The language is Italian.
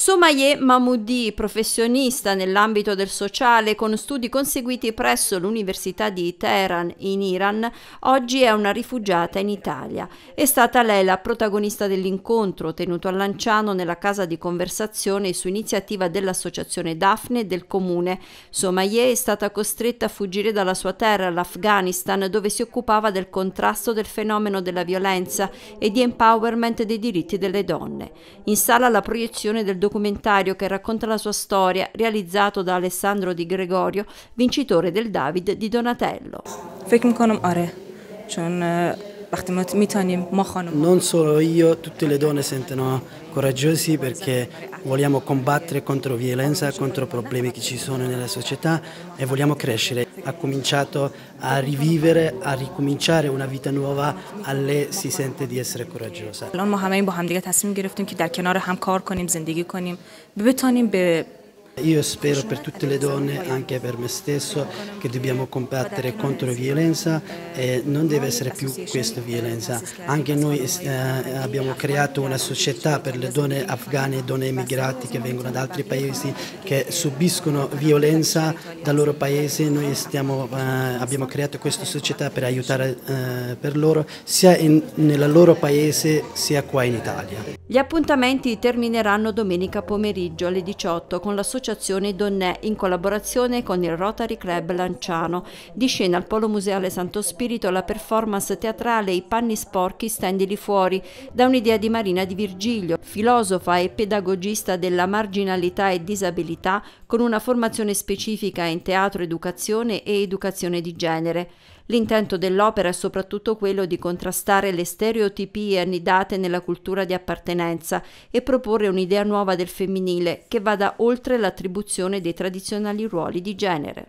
Somaye Mahmoudi, professionista nell'ambito del sociale con studi conseguiti presso l'Università di Teheran in Iran, oggi è una rifugiata in Italia. È stata lei la protagonista dell'incontro tenuto a Lanciano nella casa di conversazione su iniziativa dell'associazione Daphne e del comune. Somaye è stata costretta a fuggire dalla sua terra, all'Afghanistan dove si occupava del contrasto del fenomeno della violenza e di empowerment dei diritti delle donne. In sala la proiezione del documento documentario che racconta la sua storia, realizzato da Alessandro Di Gregorio, vincitore del David di Donatello. فکر میکنم آره چون وقتی ما میتونیم ما خانم non solo io tutte le donne sentono coraggiosi perché vogliamo combattere contro violenza contro problemi che ci sono nella società e vogliamo crescere ha cominciato a rivivere a ricominciare una vita nuova a lei si sente di essere coraggiosa الان همه با هم دیگه تصمیم گرفتیم که در کنار هم کار کنیم زندگی کنیم بتونیم به Io spero per tutte le donne, anche per me stesso, che dobbiamo combattere contro la violenza e non deve essere più questa violenza. Anche noi eh, abbiamo creato una società per le donne afghane, donne emigrate che vengono da altri paesi, che subiscono violenza dal loro paese. Noi stiamo, eh, abbiamo creato questa società per aiutare eh, per loro sia nel loro paese sia qua in Italia. Gli appuntamenti termineranno domenica pomeriggio alle 18 con la società associazioni Donnè in collaborazione con il Rotary Club Lanciano. Di scena al Polo Museale Santo Spirito la performance teatrale I panni sporchi stendili fuori, da un'idea di Marina di Virgilio, filosofa e pedagogista della marginalità e disabilità con una formazione specifica in teatro educazione e educazione di genere. L'intento dell'opera è soprattutto quello di contrastare le stereotipie annidate nella cultura di appartenenza e proporre un'idea nuova del femminile che vada oltre l'attribuzione dei tradizionali ruoli di genere.